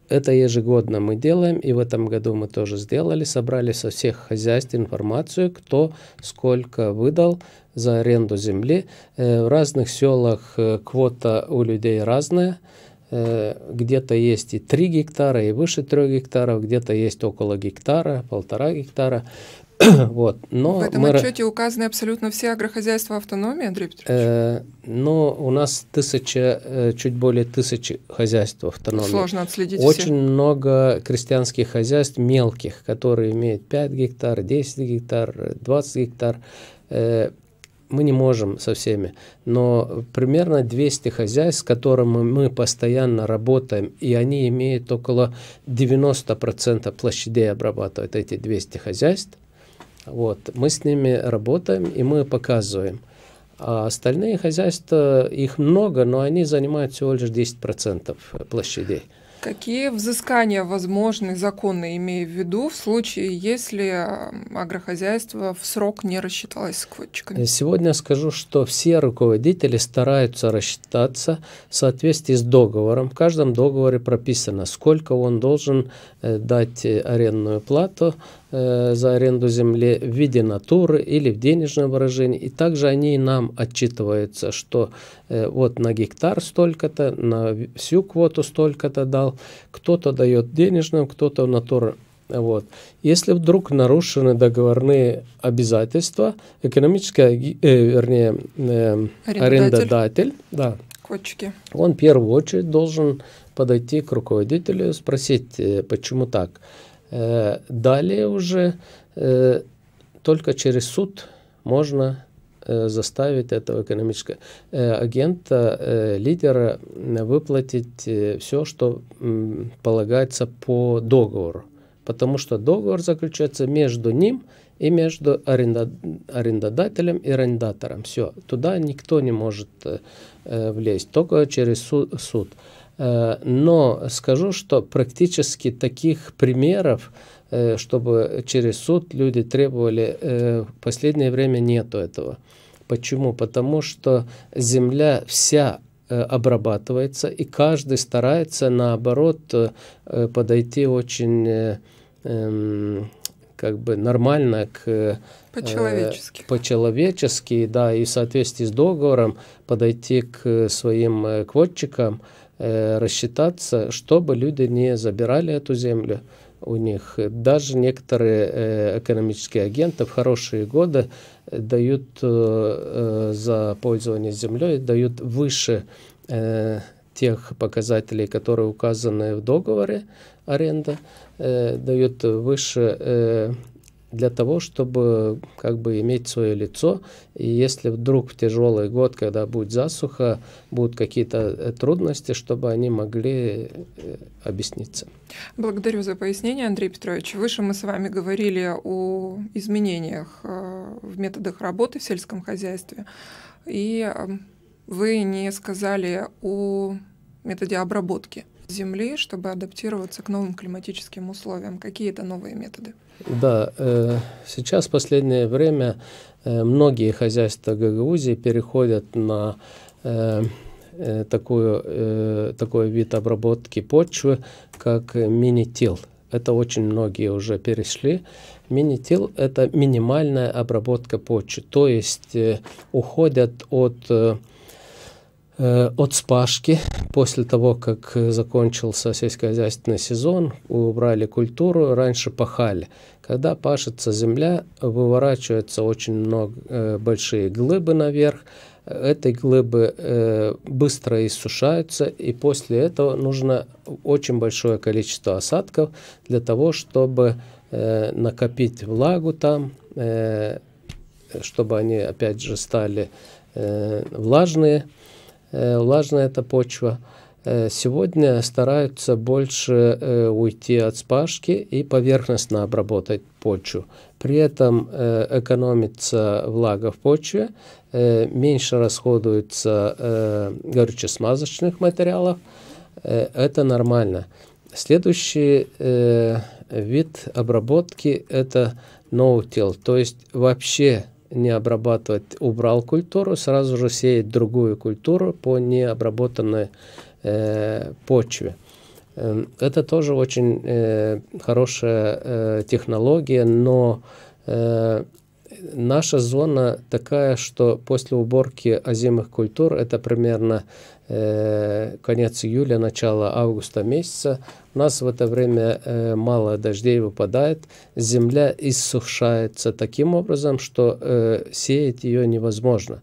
Это ежегодно мы делаем, и в этом году мы тоже сделали, собрали со всех хозяйств информацию, кто сколько выдал за аренду земли. Э, в разных селах э, квота у людей разная э, где-то есть и 3 гектара, и выше 3 гектаров, где-то есть около гектара, полтора гектара. [CLEARS THROAT] вот, но в этом мы... отчете указаны абсолютно все агрохозяйства автономии, Андрей Петрович? Э, ну, у нас тысяча, э, чуть более тысячи хозяйств автономии. Сложно отследить Очень все. много крестьянских хозяйств мелких, которые имеют 5 гектар, 10 гектар, 20 гектар. Э, мы не можем со всеми, но примерно 200 хозяйств, с которыми мы постоянно работаем, и они имеют около 90% площадей обрабатывают эти 200 хозяйств. Вот. Мы с ними работаем и мы показываем. А остальные хозяйства, их много, но они занимают всего лишь 10% площадей. Какие взыскания возможны законно, имея в виду, в случае, если агрохозяйство в срок не рассчиталось с квотчиками? Э, сегодня скажу, что все руководители стараются рассчитаться в соответствии с договором. В каждом договоре прописано, сколько он должен э, дать э, арендную плату Э, за аренду земли в виде натуры или в денежном выражении. И также они нам отчитываются, что э, вот на гектар столько-то, на всю квоту столько-то дал. Кто-то дает денежным, кто-то в натуру. Вот. Если вдруг нарушены договорные обязательства, экономическая, э, вернее, э, арендодатель, арендодатель да, Котчики. он в первую очередь должен подойти к руководителю и спросить, э, почему так. Э, далее уже э, только через суд можно э, заставить этого экономического агента, лидера выплатить все, что полагается по договору. Потому что договор заключается между ним и между арендодателем и арендатором. Все, туда никто не может влезть, только через суд. Э, но скажу, что практически таких примеров, э, чтобы через суд люди требовали, э, в последнее время нету этого. Почему? Потому что земля вся обрабатывается, и каждый старается, наоборот, подойти очень эм, как бы нормально к по-человечески. По-человечески, да, и в соответствии с договором подойти к своим квотчикам, Э, рассчитаться, чтобы люди не забирали эту землю у них. Даже некоторые э, экономические агенты в хорошие годы дают э, за пользование землей, дают выше тех показателей, которые указаны в договоре аренда, дают выше для того, чтобы как бы иметь свое лицо. И если вдруг в тяжелый год, когда будет засуха, будут какие-то э, трудности, чтобы они могли э, объясниться. Благодарю за пояснение, Андрей Петрович. Выше мы с вами говорили о изменениях э, в методах работы в сельском хозяйстве. И вы не сказали о методе обработки Земли, чтобы адаптироваться к новым климатическим условиям? Какие это новые методы? Да, э, сейчас в последнее время э, многие хозяйства Гагаузии переходят на э, такую, такой вид обработки почвы, как мини-тил. Это очень многие уже перешли. Мини-тил – это минимальная обработка почвы, то есть уходят от Э, от спашки после того, как э, закончился сельскохозяйственный сезон, убрали культуру, раньше пахали. Когда пашется земля, выворачиваются очень много э, большие глыбы наверх. Этой глыбы быстро иссушаются, и после этого нужно очень большое количество осадков для того, чтобы накопить влагу там, чтобы они опять же стали влажные. Э, влажная эта почва. Э, сегодня стараются больше э, уйти от спашки и поверхностно обработать почву. При этом экономится влага в почве, меньше расходуется горюче-смазочных материалов. Это нормально. Следующий вид обработки – это ноутил, то есть вообще не обрабатывать, убрал культуру, сразу же сеять другую культуру по необработанной э, почве. Эм, это тоже очень э, хорошая э, технология, но э, наша зона такая, что после уборки озимых культур, это примерно э, конец июля, начало августа месяца, у нас в это время э, мало дождей выпадает, земля иссушается таким образом, что э, сеять ее невозможно.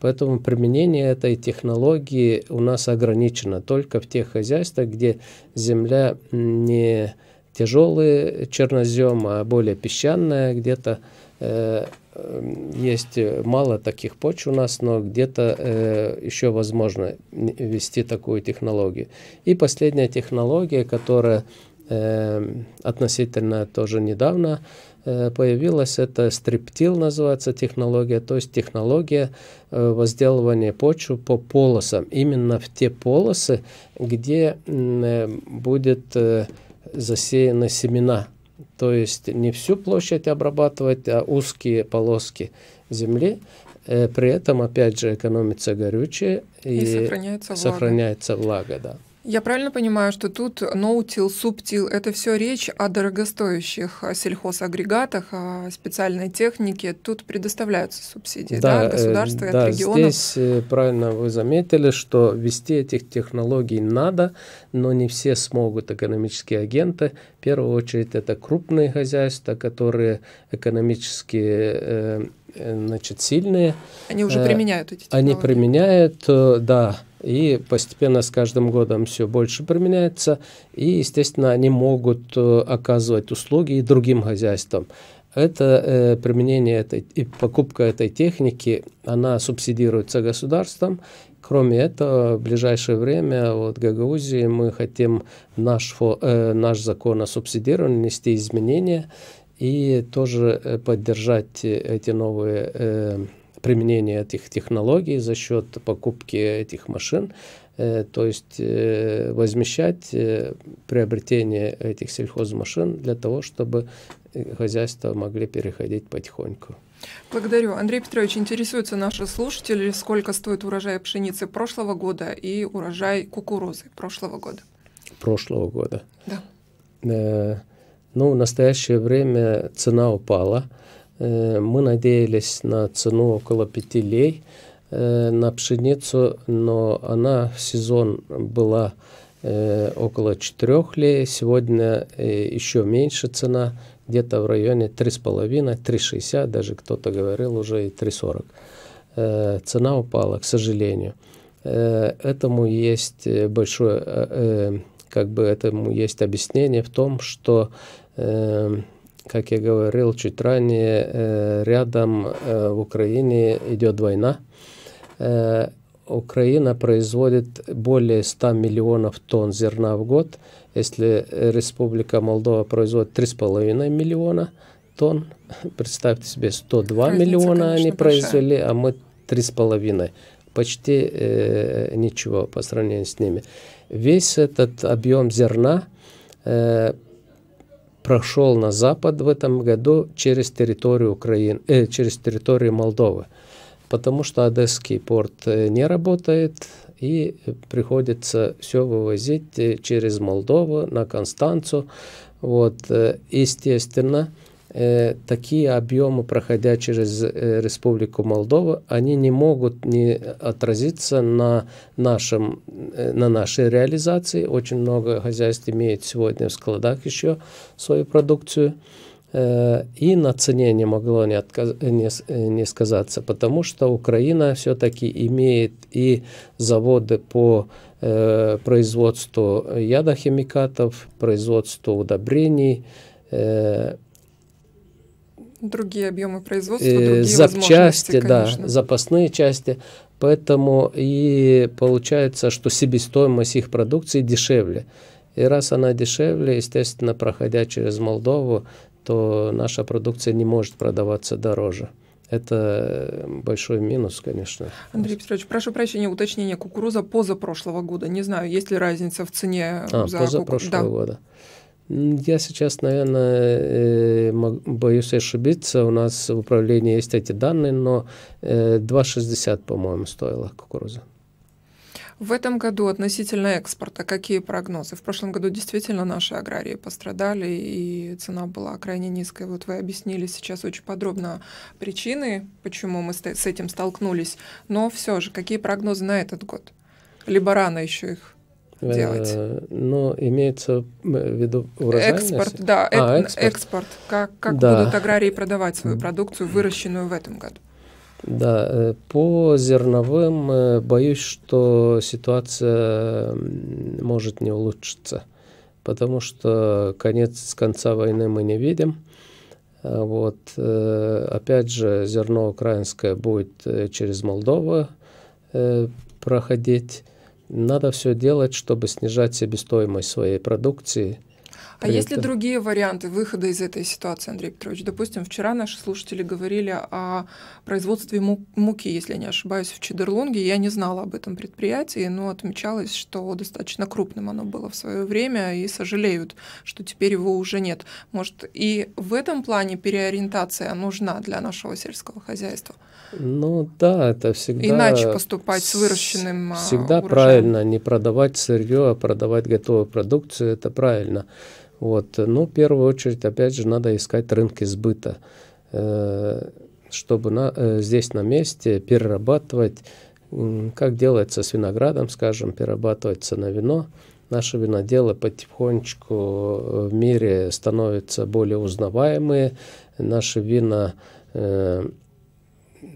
Поэтому применение этой технологии у нас ограничено только в тех хозяйствах, где земля не тяжелый чернозем, а более песчаная где-то Э, есть э, мало таких поч у нас, но где-то э, еще возможно ввести такую технологию. И последняя технология, которая э, относительно тоже недавно э, появилась, это стриптил называется технология, то есть технология э, возделывания почвы по полосам, именно в те полосы, где э, будет э, засеяны семена то есть не всю площадь обрабатывать, а узкие полоски земли. Э, при этом, опять же, экономится горючее и, и сохраняется влага. Сохраняется влага да. Я правильно понимаю, что тут ноутил, субтил – это все речь о дорогостоящих сельхозагрегатах, о специальной технике. Тут предоставляются субсидии да, да, э, государства э, и да, от регионов. Здесь э, правильно вы заметили, что вести этих технологий надо, но не все смогут экономические агенты. В первую очередь это крупные хозяйства, которые экономически э, э значит, сильные. Они уже применяют эти технологии. Они применяют, да и постепенно с каждым годом все больше применяется, и, естественно, они могут э, оказывать услуги и другим хозяйствам. Это э, применение этой и покупка этой техники, она субсидируется государством. Кроме этого, в ближайшее время вот, в Гагаузии мы хотим наш, фо, э, наш закон о субсидировании внести изменения и тоже э, поддержать э, эти новые э, применения этих технологий за счет покупки этих машин, э, то есть э, возмещать э, приобретение этих сельхозмашин для того, чтобы хозяйства могли переходить потихоньку. Благодарю. Андрей Петрович, интересуются наши слушатели, сколько стоит урожай пшеницы прошлого года и урожай кукурузы прошлого года? Прошлого года. Да. Э, ну, в настоящее время цена упала – Э, мы надеялись на цену около 5 лей э, на пшеницу, но она в сезон была э, около 4 лей, сегодня еще меньше цена, где-то в районе 3,5, 3,60, даже кто-то говорил уже и 3,40. Цена упала, к сожалению. Этому есть большое, как бы этому есть объяснение в том, что эм, как я говорил чуть ранее, э, рядом э, в Украине идет война. Э, Украина производит более 100 миллионов тонн зерна в год. Если Республика Молдова производит 3,5 миллиона тонн, [LAUGHS] представьте себе, 102 Разница, миллиона конечно, они произвели, большая. а мы 3,5. Почти э, ничего по сравнению с ними. Весь этот объем зерна э, прошел на запад в этом году через территорию Украины, э, через территорию Молдовы, потому что Одесский порт э, не работает и приходится все вывозить э, через Молдову на Констанцию. Вот, э, естественно, Э, такие объемы, проходя через э, Республику Молдова, они не могут не отразиться на, нашем, э, на нашей реализации. Очень много хозяйств имеет сегодня в складах еще свою продукцию. И на цене не могло не, отказ... не, не сказаться, потому что Украина все-таки имеет и заводы по э, производству ядохимикатов, производству удобрений, э, Другие объемы производства, э, другие запчасти, да, запасные части. Поэтому и получается, что себестоимость их продукции дешевле. И раз она дешевле, естественно, проходя через Молдову, то наша продукция не может продаваться дороже. Это э, большой минус, конечно. Андрей Петрович, прошу прощения, уточнение. Кукуруза позапрошлого года. Не знаю, есть ли разница в цене а, за позапрошлого куку... года. Да. Я сейчас, наверное, э, боюсь ошибиться. У нас в управлении есть эти данные, но 2,60, э, по-моему, стоила кукуруза. В этом году относительно экспорта какие прогнозы? В прошлом году действительно наши аграрии пострадали, и цена была крайне низкая. Вот вы объяснили сейчас очень подробно причины, почему мы с этим столкнулись. Но все же, какие прогнозы на этот год? Либо рано еще их делать. Э, но имеется э, в виду урожайность? Экспорт, да. А, экспорт. экспорт. Как, как да. будут аграрии продавать свою продукцию, выращенную в этом году? Да, э, по зерновым боюсь, что ситуация может не улучшиться, потому что конец с конца войны мы не видим. А вот. Опять же, зерно украинское будет через Молдову проходить. Надо все делать, чтобы снижать себестоимость своей продукции, а есть ли другие варианты выхода из этой ситуации, Андрей Петрович? Допустим, вчера наши слушатели говорили о производстве муки, если я не ошибаюсь, в Чедерлунге. Я не знала об этом предприятии, но отмечалось, что достаточно крупным оно было в свое время, и сожалеют, что теперь его уже нет. Может, и в этом плане переориентация нужна для нашего сельского хозяйства? Ну да, это всегда... Иначе поступать с выращенным Всегда а, урожаем. правильно не продавать сырье, а продавать готовую продукцию, это правильно. Вот. Ну, в первую очередь, опять же, надо искать рынки сбыта, э, чтобы на, э, здесь на месте перерабатывать, как делается с виноградом, скажем, перерабатывается на вино. Наше винодело потихонечку э, в мире становится более узнаваемые. Наши вина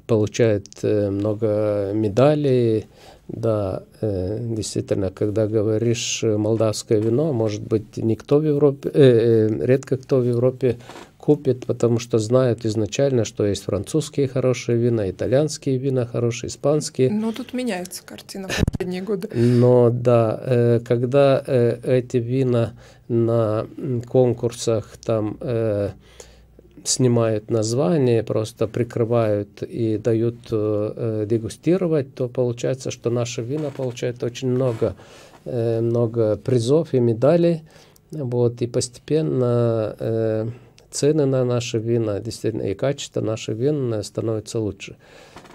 получают много медалей, да, э, действительно, когда говоришь э, молдавское вино, может быть, никто в Европе, э, редко кто в Европе купит, потому что знают изначально, что есть французские хорошие вина, итальянские вина хорошие, испанские. Но ну, тут меняется картина в последние годы. Но да, когда эти вина на конкурсах там снимают название, просто прикрывают и дают э, э, дегустировать, то получается, что наши вина получают очень много, э, много призов и медалей. Вот, и постепенно э, цены на наши вина, действительно, и качество наших вин э, становится лучше.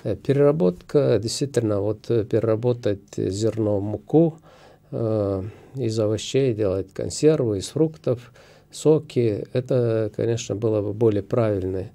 Э, переработка, действительно, вот переработать зерно в муку, э, из овощей делать консервы, из фруктов – соки, это, конечно, было бы более правильное.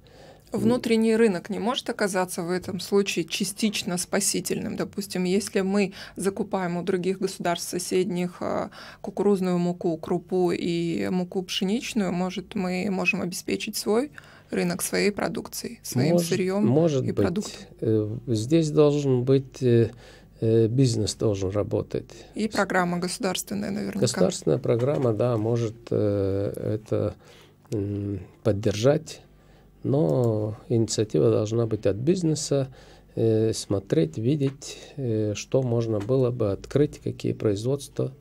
Внутренний рынок не может оказаться в этом случае частично спасительным. Допустим, если мы закупаем у других государств соседних а, кукурузную муку, крупу и муку пшеничную, может, мы можем обеспечить свой рынок своей продукцией, своим может, сырьем может и быть. продуктом. Э, здесь должен быть э, Э, бизнес должен работать. И программа государственная, наверное. Государственная программа, да, может э, это поддержать, но инициатива должна быть от бизнеса, э, смотреть, видеть, что можно было бы открыть, какие производства,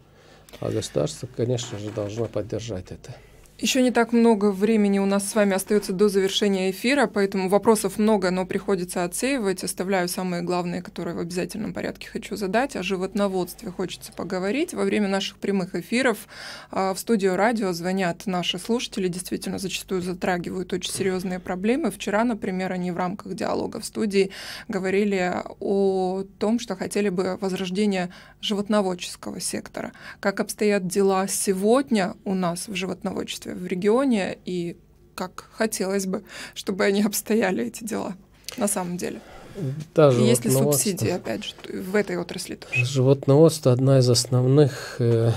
а государство, конечно же, должно поддержать это. Еще не так много времени у нас с вами остается до завершения эфира, поэтому вопросов много, но приходится отсеивать. Оставляю самые главные, которые в обязательном порядке хочу задать. О животноводстве хочется поговорить. Во время наших прямых эфиров а, в студию радио звонят наши слушатели, действительно зачастую затрагивают очень серьезные проблемы. Вчера, например, они в рамках диалога в студии говорили о том, что хотели бы возрождения животноводческого сектора. Как обстоят дела сегодня у нас в животноводчестве? в регионе и как хотелось бы, чтобы они обстояли, эти дела, на самом деле. Да, есть ли субсидии, опять же, в этой отрасли тоже? Животноводство – одна из основных э,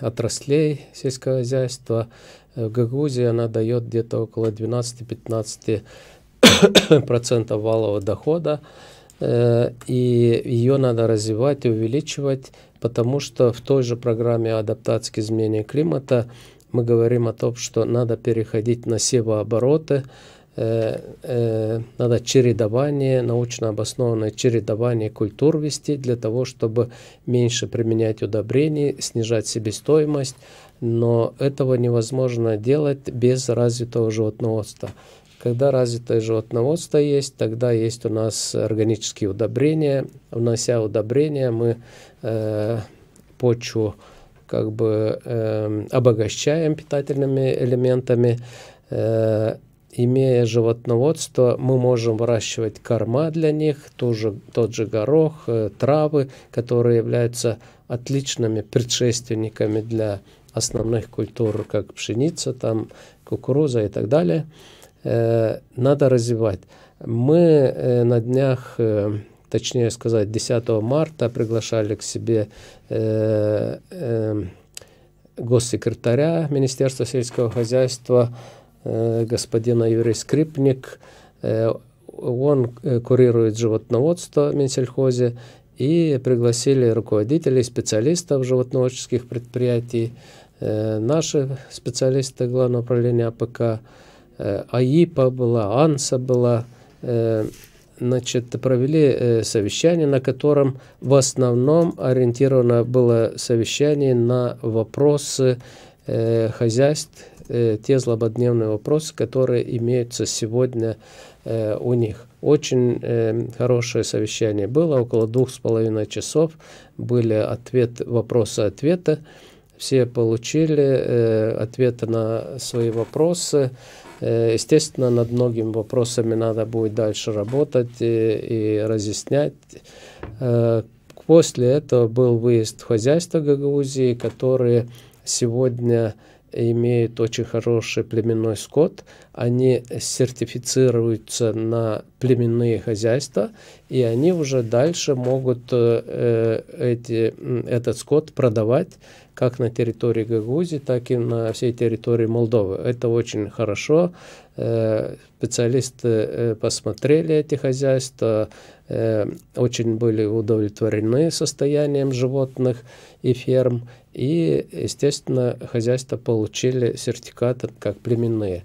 отраслей сельского хозяйства. В э, Гагузии она дает где-то около 12-15% [COUGHS] валового дохода. Э, и ее надо развивать и увеличивать, потому что в той же программе адаптации к изменению климата мы говорим о том, что надо переходить на севообороты, э, э, надо чередование, научно обоснованное чередование культур вести для того, чтобы меньше применять удобрений, снижать себестоимость, но этого невозможно делать без развитого животноводства. Когда развитое животноводство есть, тогда есть у нас органические удобрения. Внося удобрения, мы э, почву как бы э, обогащаем питательными элементами, э, имея животноводство, мы можем выращивать корма для них, тоже тот же горох, э, травы, которые являются отличными предшественниками для основных культур, как пшеница, там, кукуруза и так далее. Э, надо развивать. Мы э, на днях э, точнее сказать, 10 марта приглашали к себе э, э, госсекретаря Министерства сельского хозяйства э, господина Юрий Скрипник. Э, он э, курирует животноводство в Минсельхозе и пригласили руководителей, специалистов животноводческих предприятий, э, наши специалисты Главного управления АПК, э, АИПа а была, АНСА была, э, значит, провели э, совещание, на котором в основном ориентировано было совещание на вопросы э, хозяйств, э, те злободневные вопросы, которые имеются сегодня у них. Очень э, хорошее совещание было, около двух с половиной часов были ответ, вопросы-ответа. Все получили э, ответы на свои вопросы. Э, естественно, над многими вопросами надо будет дальше работать и, и разъяснять. Э, после этого был выезд в хозяйство Гагаузии, которые сегодня имеют очень хороший племенной скот, они сертифицируются на племенные хозяйства, и они уже дальше могут э, эти, этот скот продавать как на территории Гагаузии, так и на всей территории Молдовы. Это очень хорошо. Э, специалисты э, посмотрели эти хозяйства, э, очень были удовлетворены состоянием животных и ферм. И, естественно, хозяйства получили сертификаты как племенные.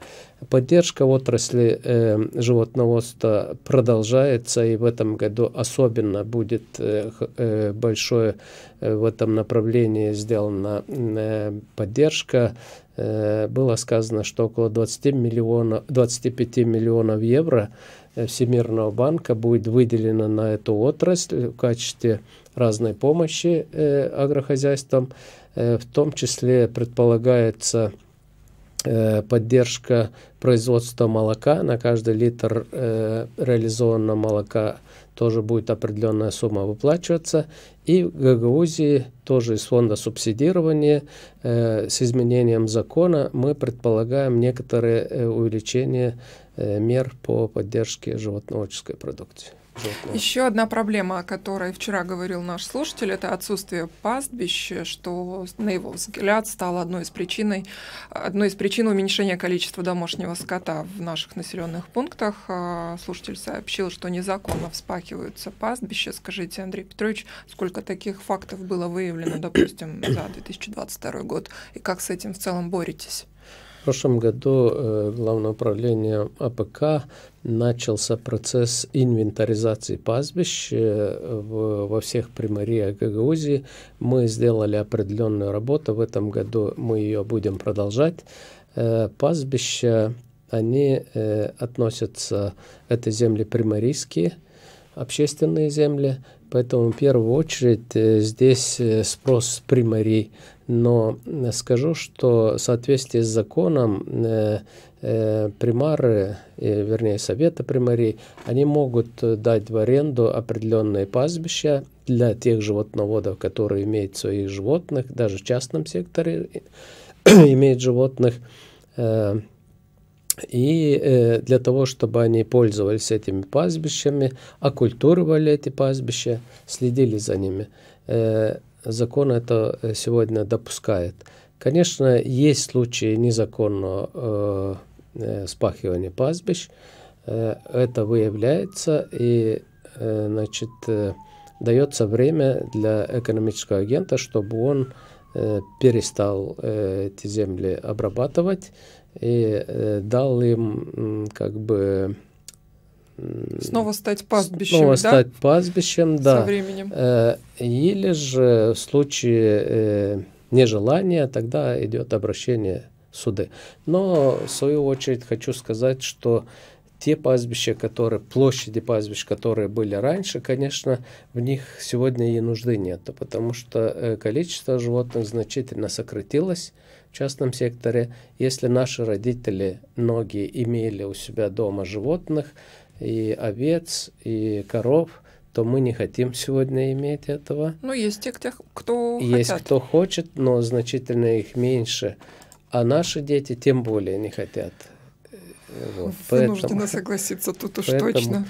Поддержка отрасли э, животноводства продолжается, и в этом году особенно будет э, э большое э, в этом направлении сделана э, поддержка. Э, было сказано, что около 20 миллионов, 25 миллионов евро э, Всемирного банка будет выделено на эту отрасль в качестве разной помощи э, агрохозяйствам. Э, в том числе предполагается э, поддержка производства молока. На каждый литр э, реализованного молока тоже будет определенная сумма выплачиваться. И в Гагаузии тоже из фонда субсидирования с изменением закона мы предполагаем некоторое увеличение мер по поддержке животноводческой продукции. Желтого. Еще одна проблема, о которой вчера говорил наш слушатель, это отсутствие пастбища, что, на его взгляд, стало одной из, причиной, одной из причин уменьшения количества домашнего скота в наших населенных пунктах. А, слушатель сообщил, что незаконно вспахиваются пастбища. Скажите, Андрей Петрович, сколько таких фактов было выявлено, допустим, за 2022 год, и как с этим в целом боретесь? прошлом году э, Главное управление АПК начался процесс инвентаризации пастбищ э, во всех примариях Гагаузии. Мы сделали определенную работу, в этом году мы ее будем продолжать. Э, пастбища, они относятся, это земли примарийские, общественные земли, поэтому в первую очередь здесь спрос с примарий но э, скажу, что в соответствии с законом э, э, примары, э, вернее, советы примарей, они могут э, дать в аренду определенные пастбища для тех животноводов, которые имеют своих животных, даже в частном секторе э, [CLEARS THROAT] имеют животных, э, и для того, чтобы они пользовались этими пастбищами, оккультуривали эти пастбища, следили за ними закон это э, сегодня допускает. Конечно, есть случаи незаконного э, э, спахивания пастбищ, э, это выявляется и э, значит, э, дается время для экономического агента, чтобы он э, перестал э, эти земли обрабатывать и э, дал им как бы Снова стать пастбищем, Снова да? стать пастбищем, да. Со временем. Э, или же в случае э, нежелания, тогда идет обращение в суды. Но в свою очередь хочу сказать, что те пастбища, которые, площади пастбищ, которые были раньше, конечно, в них сегодня и нужды нет, потому что э, количество животных значительно сократилось в частном секторе. Если наши родители, многие имели у себя дома животных, и овец, и коров, то мы не хотим сегодня иметь этого. Ну, есть те, кто Есть кто хочет, но значительно их меньше. А наши дети тем более не хотят. Э, вот, Вынуждена [LAUGHS] согласиться тут уж поэтому, точно.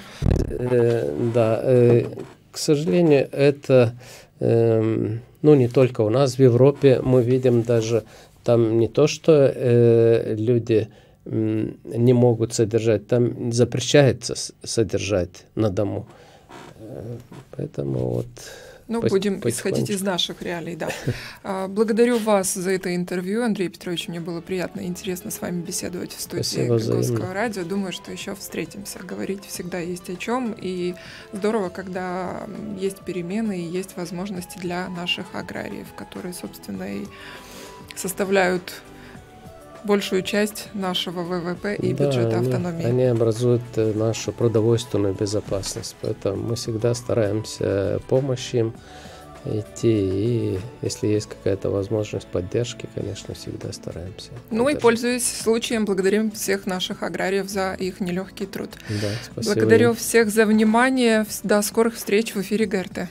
Э, да, э, к сожалению, это, э, ну, не только у нас, в Европе мы видим даже там не то, что э, люди не могут содержать, там запрещается содержать на дому. Э, поэтому вот... Ну, по- будем исходить из наших реалий, да. А, благодарю вас за это интервью, Андрей Петрович. Мне было приятно и интересно с вами беседовать в студии Спасибо радио. Думаю, что еще встретимся. Говорить всегда есть о чем. И здорово, когда есть перемены и есть возможности для наших аграриев, которые, собственно, и составляют большую часть нашего ВВП и да, бюджета автономии. Они образуют э, нашу продовольственную безопасность, поэтому мы всегда стараемся помочь им идти. И если есть какая-то возможность поддержки, конечно, всегда стараемся. Ну и пользуясь случаем, благодарим всех наших аграриев за их нелегкий труд. Да, спасибо. Благодарю всех за внимание. До скорых встреч в эфире ГРТ.